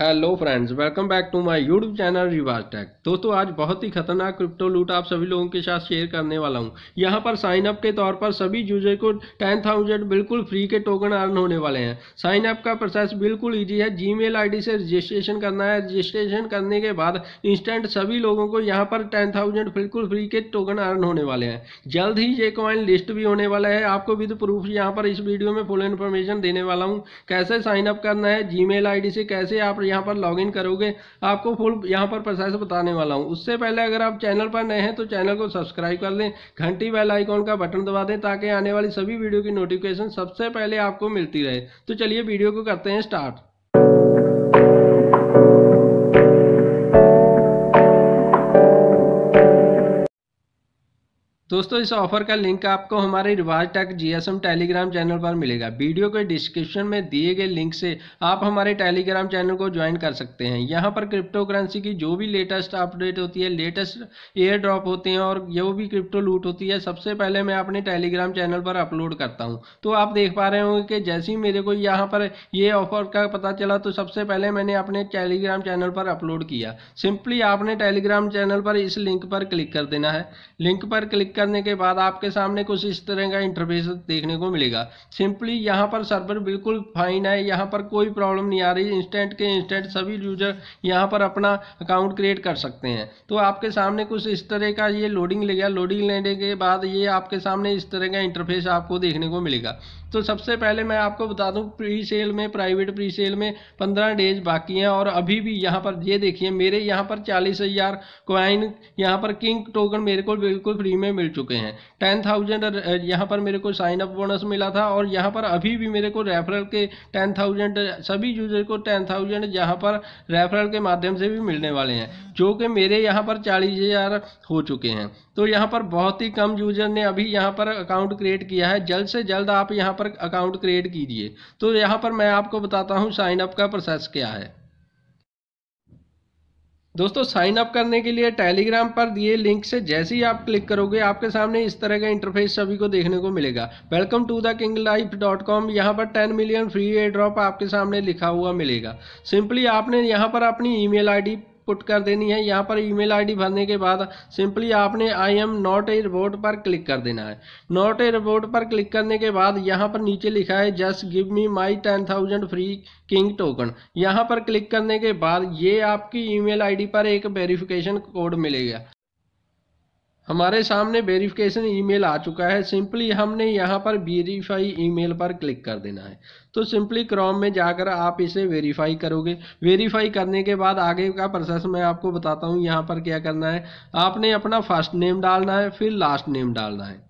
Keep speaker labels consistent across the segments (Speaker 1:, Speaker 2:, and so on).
Speaker 1: hello friends welcome back to my YouTube channel Riwaj tech दोस्तों आज बहुत ही खतरनाक क्रिप्टो लूट आप सभी लोगों के साथ शेयर करने वाला हूं यहां पर साइन अप के तौर पर सभी यूजर को टेन थाउजेंड बिल्कुल फ्री के टोकन अर्न होने वाले हैं साइन अप का प्रोसेस बिल्कुल ईजी है जी मेल से रजिस्ट्रेशन करना है रजिस्ट्रेशन करने के बाद इंस्टेंट सभी लोगों को यहाँ पर टेन थाउजेंड बिल्कुल फ्री के टोकन अर्न होने वाले हैं जल्द ही ये कॉइन लिस्ट भी होने वाला है आपको विद प्रूफ यहाँ पर इस वीडियो में फुल इन्फॉर्मेशन देने वाला हूँ कैसे साइन अप करना है जी मेल से कैसे आप पर यहाँ पर लॉग करोगे आपको फुल यहाँ पर प्रोसेस बताने वाला हूँ उससे पहले अगर आप चैनल पर नए हैं तो चैनल को सब्सक्राइब कर लें घंटी बेल आइकॉन का बटन दबा दें ताकि आने वाली सभी वीडियो की नोटिफिकेशन सबसे पहले आपको मिलती रहे तो चलिए वीडियो को करते हैं स्टार्ट दोस्तों इस ऑफर का लिंक आपको हमारे रिवाज टेक जीएसएम टेलीग्राम चैनल पर मिलेगा वीडियो के डिस्क्रिप्शन में दिए गए लिंक से आप हमारे टेलीग्राम चैनल को ज्वाइन कर सकते हैं यहाँ पर क्रिप्टो करेंसी की जो भी लेटेस्ट अपडेट होती है लेटेस्ट एयर ड्रॉप होते हैं और जो भी क्रिप्टो लूट होती है सबसे पहले मैं अपने टेलीग्राम चैनल पर अपलोड करता हूँ तो आप देख पा रहे होंगे कि जैसे ही मेरे को यहाँ पर ये ऑफर का पता चला तो सबसे पहले मैंने अपने टेलीग्राम चैनल पर अपलोड किया सिंपली आपने टेलीग्राम चैनल पर इस लिंक पर क्लिक कर देना है लिंक पर क्लिक करने करने के बाद आपके सामने कुछ इस तरह का इंटरफेस देखने को मिलेगा सिंपली यहाँ पर सर्वर बिल्कुल फाइन है यहाँ पर कोई प्रॉब्लम नहीं आ रही इंस्टेंट के इंस्टेंट सभी यूजर यहाँ पर अपना अकाउंट क्रिएट कर सकते हैं तो आपके सामने कुछ इस तरह का ये लोडिंग गया लोडिंग लेने के बाद ये आपके सामने इस तरह का इंटरफेस आपको देखने को मिलेगा तो सबसे पहले मैं आपको बता दूं प्री सेल में प्राइवेट प्री सेल में पंद्रह डेज बाकी हैं और अभी भी यहाँ पर ये देखिए मेरे यहाँ पर चालीस हज़ार क्वाइन यहाँ पर किंग टोकन मेरे को बिल्कुल फ्री में मिल चुके हैं टेन थाउजेंड यहाँ पर मेरे को साइन अप बोनस मिला था और यहाँ पर अभी भी मेरे को रेफरल के टेन थाउजेंड सभी यूजर को टेन थाउजेंड यहाँ पर रेफरल के माध्यम से भी मिलने वाले हैं जो कि मेरे यहाँ पर चालीस हज़ार हो चुके हैं तो यहाँ पर बहुत ही कम यूजर ने अभी यहाँ पर अकाउंट क्रिएट किया है जल्द से जल्द आप यहाँ पर अकाउंट क्रिएट कीजिए तो यहाँ पर मैं आपको बताता हूँ साइनअप का प्रोसेस क्या है दोस्तों साइन अप करने के लिए टेलीग्राम पर दिए लिंक से जैसे ही आप क्लिक करोगे आपके सामने इस तरह का इंटरफेस सभी को देखने को मिलेगा welcome to the king life dot com यहाँ पर 10 मिलियन फ्री एयर ड्रॉप आपके सामने लिखा हुआ मिलेगा सिंपली आपने यहाँ पर अपनी ईमेल आईडी पुट कर देनी है यहाँ पर ईमेल आईडी भरने के बाद सिंपली आपने I am not a robot पर क्लिक कर देना है नॉट ए रिपोर्ट पर क्लिक करने के बाद यहाँ पर नीचे लिखा है just give me my ten thousand free king token यहाँ पर क्लिक करने के बाद ये आपकी ईमेल आईडी पर एक वेरिफिकेशन कोड मिलेगा हमारे सामने वेरिफिकेशन ईमेल आ चुका है सिंपली हमने यहाँ पर वेरीफाई ईमेल पर क्लिक कर देना है तो सिंपली क्रॉम में जाकर आप इसे वेरीफाई करोगे वेरीफाई करने के बाद आगे का प्रोसेस मैं आपको बताता हूँ यहाँ पर क्या करना है आपने अपना फर्स्ट नेम डालना है फिर लास्ट नेम डालना है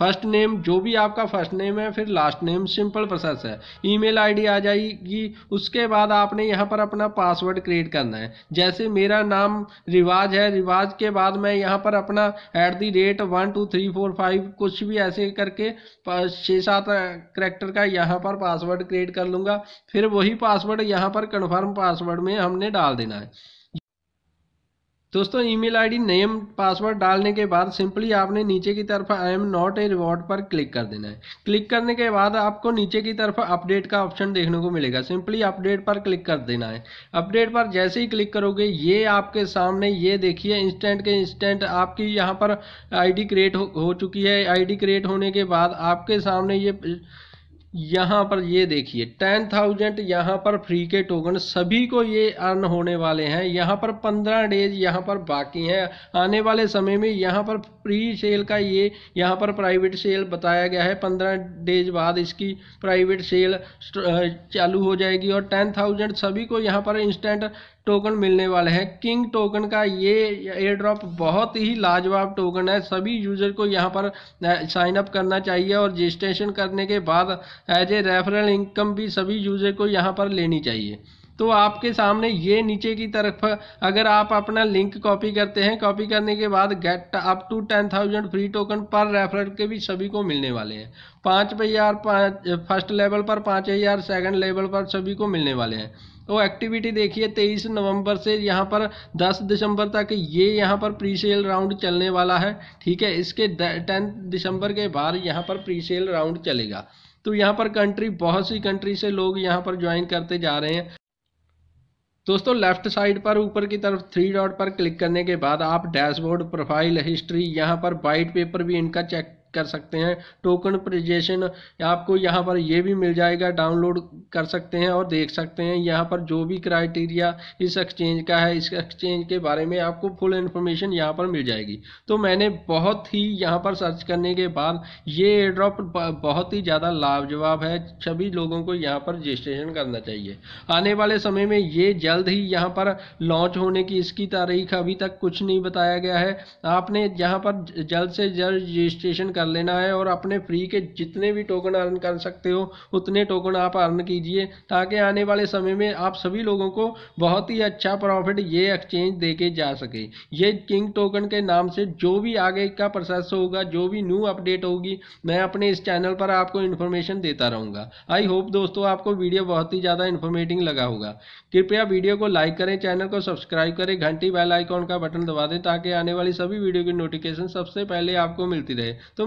Speaker 1: फर्स्ट नेम जो भी आपका फर्स्ट नेम है फिर लास्ट नेम सिंपल प्रोसेस है ईमेल आईडी आ जाएगी उसके बाद आपने यहाँ पर अपना पासवर्ड क्रिएट करना है जैसे मेरा नाम रिवाज है रिवाज के बाद मैं यहाँ पर अपना at the rate one two three four five कुछ भी ऐसे करके छः सात करेक्टर का यहाँ पर पासवर्ड क्रिएट कर लूँगा फिर वही पासवर्ड यहाँ पर कन्फर्म पासवर्ड में हमने डाल देना है दोस्तों ईमेल आईडी नेम पासवर्ड डालने के बाद सिंपली आपने नीचे की तरफ I am not a robot पर क्लिक कर देना है क्लिक करने के बाद आपको नीचे की तरफ अपडेट का ऑप्शन देखने को मिलेगा सिंपली अपडेट पर क्लिक कर देना है अपडेट पर जैसे ही क्लिक करोगे ये आपके सामने ये देखिए इंस्टेंट के इंस्टेंट आपकी यहाँ पर आई क्रिएट हो, हो चुकी है आई क्रिएट होने के बाद आपके सामने ये यहाँ पर ये देखिए टेन थाउजेंड यहाँ पर फ्री के टोकन सभी को ये अर्न होने वाले हैं यहाँ पर पंद्रह डेज यहाँ पर बाकी हैं आने वाले समय में यहाँ पर प्री सेल का ये यहाँ पर प्राइवेट सेल बताया गया है पंद्रह डेज बाद इसकी प्राइवेट सेल चालू हो जाएगी और टेन थाउजेंड सभी को यहाँ पर इंस्टेंट टोकन मिलने वाले हैं किंग टोकन का ये एयर ड्रॉप बहुत ही लाजवाब टोकन है सभी यूजर को यहाँ पर साइन अप करना चाहिए और रजिस्ट्रेशन करने के बाद एज ए रेफरल इनकम भी सभी यूजर को यहाँ पर लेनी चाहिए तो आपके सामने ये नीचे की तरफ अगर आप अपना लिंक कॉपी करते हैं कॉपी करने के बाद get up to ten thousand free token पर रेफरल के भी सभी को मिलने वाले हैं पाँच हज़ार पाँच फर्स्ट लेवल पर पाँच हज़ार सेकेंड लेवल पर सभी को मिलने वाले हैं और तो एक्टिविटी देखिए तेईस नवंबर से यहाँ पर दस दिसंबर तक ये यहाँ पर प्री सेल राउंड चलने वाला है ठीक है इसके टेंथ दिसंबर के बाद यहाँ पर प्री सेल राउंड चलेगा तो यहाँ पर कंट्री बहुत सी कंट्री से लोग यहाँ पर ज्वाइन करते जा रहे हैं दोस्तों लेफ्ट साइड पर ऊपर की तरफ थ्री डॉट पर क्लिक करने के बाद आप डैशबोर्ड प्रोफाइल हिस्ट्री यहाँ पर वाइट पेपर भी इनका चेक कर सकते हैं टोकन प्रजेशन आपको यहाँ पर ये भी मिल जाएगा डाउनलोड कर सकते हैं और देख सकते हैं यहाँ पर जो भी क्राइटेरिया इस एक्सचेंज का है इस एक्सचेंज के बारे में आपको फुल इन्फॉर्मेशन यहाँ पर मिल जाएगी तो मैंने बहुत ही यहाँ पर सर्च करने के बाद ये एड्रॉप बहुत ही ज़्यादा लाजवाब है सभी लोगों को यहाँ पर रजिस्ट्रेशन करना चाहिए आने वाले समय में ये जल्द ही यहाँ पर लॉन्च होने की इसकी तारीख अभी तक कुछ नहीं बताया गया है आपने यहाँ पर जल्द से जल्द रजिस्ट्रेशन कर लेना है और अपने फ्री के जितने भी टोकन अर्न कर सकते हो उतने टोकन आप अर्न कीजिए ताकि आने वाले समय में आप सभी लोगों को बहुत ही अच्छा प्रॉफिट ये एक्सचेंज दे के जा सके ये किंग टोकन के नाम से जो भी आगे का प्रोसेस होगा जो भी न्यू अपडेट होगी मैं अपने इस चैनल पर आपको इन्फॉर्मेशन देता रहूँगा आई होप दोस्तों आपको वीडियो बहुत ही ज़्यादा इन्फॉर्मेटिव लगा होगा कृपया वीडियो को लाइक करें चैनल को सब्सक्राइब करें घंटी बेल आइकॉन का बटन दबा दें ताकि आने वाली सभी वीडियो की नोटिफिकेशन सबसे पहले आपको मिलती रहे तो